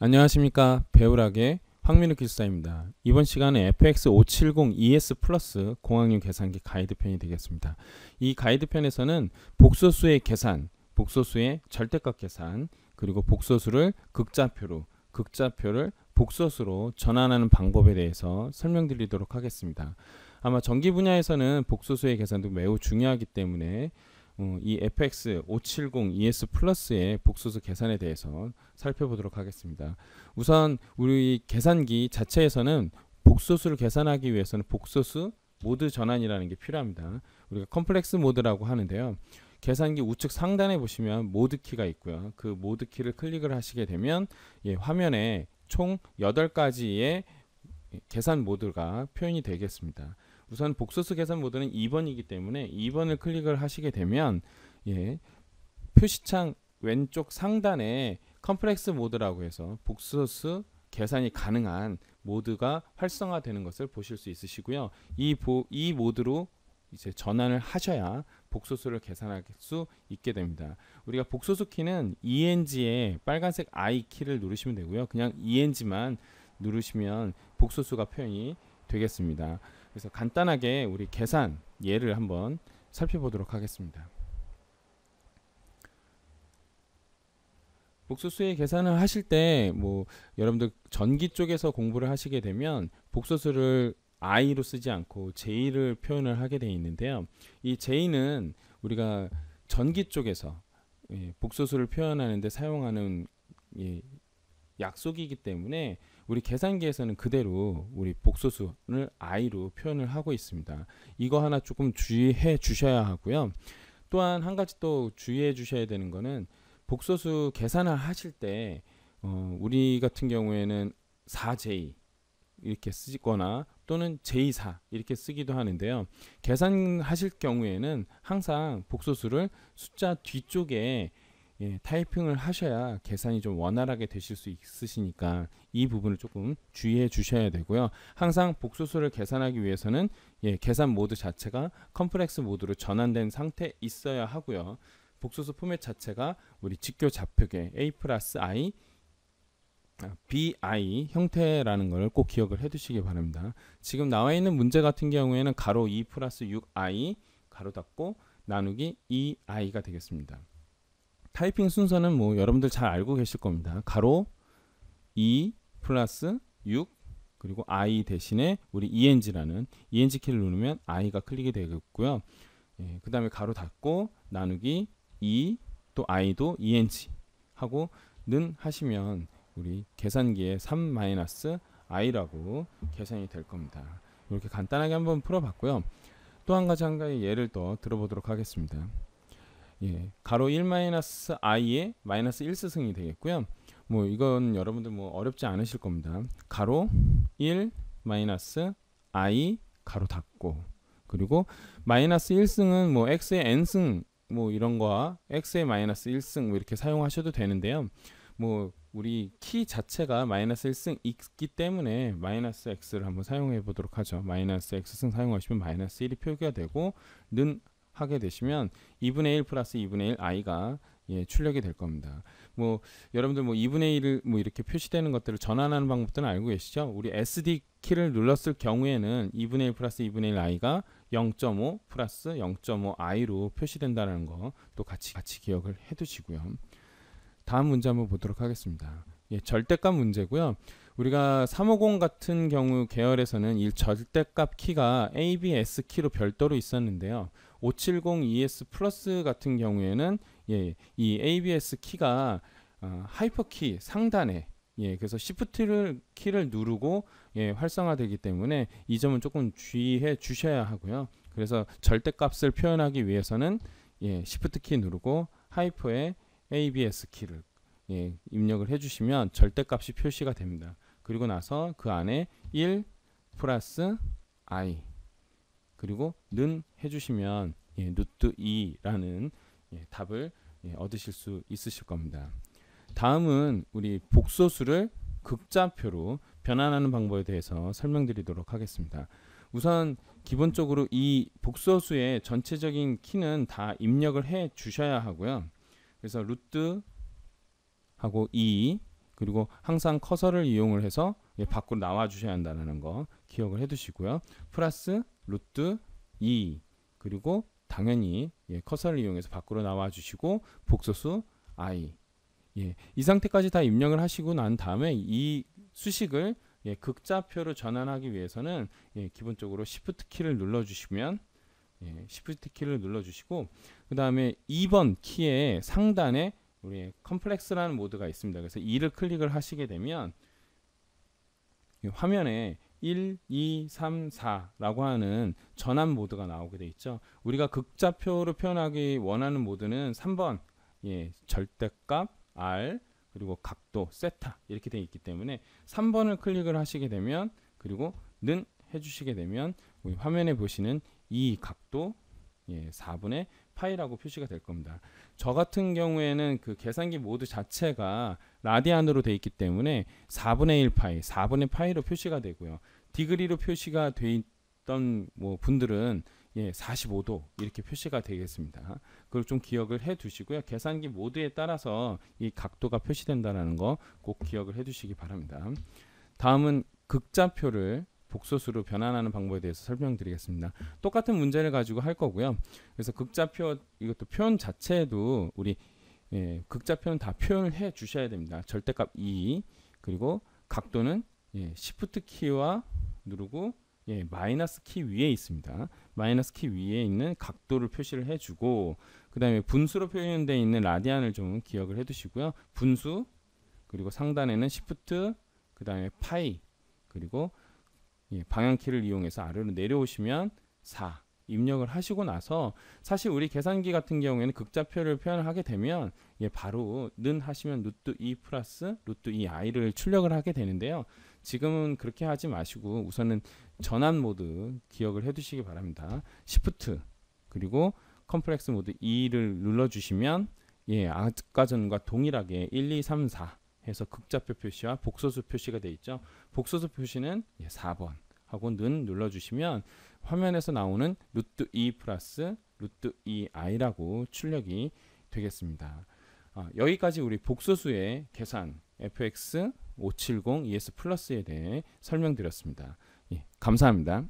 안녕하십니까 배우락의 황민우 기술사입니다. 이번 시간에 FX570 ES 플러스 공학률 계산기 가이드 편이 되겠습니다. 이 가이드 편에서는 복소수의 계산, 복소수의 절대값 계산, 그리고 복소수를 극자표로, 극자표를 복소수로 전환하는 방법에 대해서 설명드리도록 하겠습니다. 아마 전기 분야에서는 복소수의 계산도 매우 중요하기 때문에 어, 이 FX 570 ES 플러스의 복수수 계산에 대해서 살펴보도록 하겠습니다. 우선 우리 계산기 자체에서는 복소수를 계산하기 위해서는 복소수 모드 전환이라는 게 필요합니다. 우리가 컴플렉스 모드라고 하는데요. 계산기 우측 상단에 보시면 모드 키가 있고요. 그 모드 키를 클릭을 하시게 되면 예, 화면에 총 8가지의 계산 모드가 표현이 되겠습니다. 우선 복소수 계산 모드는 2번이기 때문에 2번을 클릭을 하시게 되면 예, 표시창 왼쪽 상단에 컴플렉스 모드라고 해서 복소수 계산이 가능한 모드가 활성화되는 것을 보실 수 있으시고요. 이, 보, 이 모드로 이제 전환을 하셔야 복소수를 계산할 수 있게 됩니다. 우리가 복소수 키는 ENG에 빨간색 I 키를 누르시면 되고요. 그냥 ENG만 누르시면 복소수가 표현이 되겠습니다. 그래서 간단하게 우리 계산 예를 한번 살펴보도록 하겠습니다. 복소수의 계산을 하실 때뭐 여러분들 전기 쪽에서 공부를 하시게 되면 복소수를 i로 쓰지 않고 j를 표현을 하게 돼 있는데요. 이 j는 우리가 전기 쪽에서 예, 복소수를 표현하는데 사용하는 예, 약속이기 때문에 우리 계산기에서는 그대로 우리 복소수를 i로 표현을 하고 있습니다. 이거 하나 조금 주의해 주셔야 하고요. 또한 한 가지 또 주의해 주셔야 되는 거는 복소수 계산을 하실 때 어, 우리 같은 경우에는 4J 이렇게 쓰거나 또는 제2 이렇게 쓰기도 하는데요. 계산하실 경우에는 항상 복소수를 숫자 뒤쪽에 예, 타이핑을 하셔야 계산이 좀 원활하게 되실 수 있으시니까 이 부분을 조금 주의해 주셔야 되고요. 항상 복수수를 계산하기 위해서는 예, 계산 모드 자체가 컴플렉스 모드로 전환된 상태 있어야 하고요. 복수수 포맷 자체가 우리 직교 좌표계 A 플러스 I 아, BI 형태라는 걸 꼭 기억을 해 두시기 바랍니다. 지금 나와 있는 문제 같은 경우에는 가로 2 e 플러스 6i 가로 닫고 나누기 2i가 되겠습니다. 타이핑 순서는 뭐 여러분들 잘 알고 계실 겁니다. 가로 2 플러스 6 그리고 i 대신에 우리 eng라는 eng 키를 누르면 i가 클릭이 되겠고요. 예, 그 다음에 가로 닫고 나누기 2 또 i도 eng 하고 는 하시면 우리 계산기에 3-i라고 계산이 될 겁니다. 이렇게 간단하게 한번 풀어봤고요. 또 한 가지 한 가지 예를 더 들어보도록 하겠습니다. 예, 가로 1 i 에 마이너스 1스승이 되겠고요. 뭐 이건 여러분들 뭐 어렵지 않으실 겁니다. 가로 1 마이너스 i 가로 닫고 그리고 마이너스 1승은 뭐 x의 n승 뭐 이런 거와 x의 마이너스 1승 뭐 이렇게 사용하셔도 되는데요. 뭐 우리 키 자체가 마이너스 1승 있기 때문에 마이너스 x를 한번 사용해 보도록 하죠. 마이너스 x승 사용하시면 마이너스 1이 표기가 되고 는 하게 되시면 2분의 1 플러스 2분의 1 i가 예, 출력이 될 겁니다. 뭐 여러분들 뭐 2분의 1을 뭐 이렇게 표시되는 것들을 전환하는 방법들은 알고 계시죠? 우리 SD 키를 눌렀을 경우에는 2분의 1 플러스 2분의 1 i가 0.5 플러스 0.5 i로 표시된다는 거 또 같이 같이 기억을 해두시고요. 다음 문제 한번 보도록 하겠습니다. 예, 절대값 문제고요. 우리가 350 같은 경우 계열에서는 이 절대값 키가 ABS 키로 별도로 있었는데요. 570ES 플러스 같은 경우에는 예, 이 ABS 키가 어, 하이퍼 키 상단에 예, 그래서 시프트를 키를 누르고 예, 활성화되기 때문에 이 점은 조금 주의해 주셔야 하고요. 그래서 절대값을 표현하기 위해서는 예, 시프트 키 누르고 하이퍼에 ABS 키를 예, 입력을 해주시면 절대값이 표시가 됩니다. 그리고 나서 그 안에 1 플러스 i 그리고 는 해주시면 예, 루트 2라는 예, 답을 예, 얻으실 수 있으실 겁니다. 다음은 우리 복소수를 극자표로 변환하는 방법에 대해서 설명드리도록 하겠습니다. 우선 기본적으로 이 복소수의 전체적인 키는 다 입력을 해 주셔야 하고요. 그래서 루트 하고 2 그리고 항상 커서를 이용을 해서 예, 밖으로 나와 주셔야 한다는 거 기억을 해 두시고요. 플러스 루트 2 그리고 당연히 예, 커서를 이용해서 밖으로 나와 주시고 복소수 i 예, 이 상태까지 다 입력을 하시고 난 다음에 이 수식을 예, 극자표로 전환하기 위해서는 예, 기본적으로 Shift 키를 눌러 주시면 예, Shift 키를 눌러 주시고 그다음에 2번 키의 상단에 우리 컴플렉스라는 모드가 있습니다. 그래서 2를 클릭을 하시게 되면 화면에 1, 2, 3, 4라고 하는 전환 모드가 나오게 돼 있죠. 우리가 극좌표로 표현하기 원하는 모드는 3번 예, 절대값 R 그리고 각도 세타 이렇게 돼 있기 때문에 3번을 클릭을 하시게 되면 그리고 는 해주시게 되면 우리 화면에 보시는 이 각도 예, 4분의 파이라고 표시가 될 겁니다. 저 같은 경우에는 그 계산기 모드 자체가 라디안으로 되어 있기 때문에 4분의 1 파이, 4분의 파이로 표시가 되고요. 디그리로 표시가 되어 있던 뭐 분들은 예, 45도 이렇게 표시가 되겠습니다. 그걸 좀 기억을 해 두시고요. 계산기 모드에 따라서 이 각도가 표시된다라는 거 꼭 기억을 해 두시기 바랍니다. 다음은 극자표를 복소수로 변환하는 방법에 대해서 설명드리겠습니다. 똑같은 문제를 가지고 할 거고요. 그래서 극자표 이것도 표현 자체도 에 우리 예, 극좌표는 다 표현을 해 주셔야 됩니다. 절대값 2 e, 그리고 각도는 예, 시프트 키와 누르고 예, 마이너스 키 위에 있습니다. 마이너스 키 위에 있는 각도를 표시를 해주고 그 다음에 분수로 표현되어 있는 라디안을 좀 기억을 해두시고요. 분수 그리고 상단에는 시프트 그 다음에 파이 그리고 예, 방향키를 이용해서 아래로 내려오시면 4 입력을 하시고 나서 사실 우리 계산기 같은 경우에는 극좌표를 표현하게 되면 예, 바로 는 하시면 루트 2 플러스 루트 2 i를 출력을 하게 되는데요. 지금은 그렇게 하지 마시고 우선은 전환 모드 기억을 해두시기 바랍니다. 시프트 그리고 컴플렉스 모드 2를 눌러주시면 예, 아까 전과 동일하게 1, 2, 3, 4 해서 극좌표 표시와 복소수 표시가 되어 있죠. 복소수 표시는 4번 예, 하고 는 눌러주시면 화면에서 나오는 루트 2 e 플러스 루트 2i라고 e 출력이 되겠습니다. 아, 여기까지 우리 복소수의 계산 fx 570 es 플러스에 대해 설명드렸습니다. 예, 감사합니다.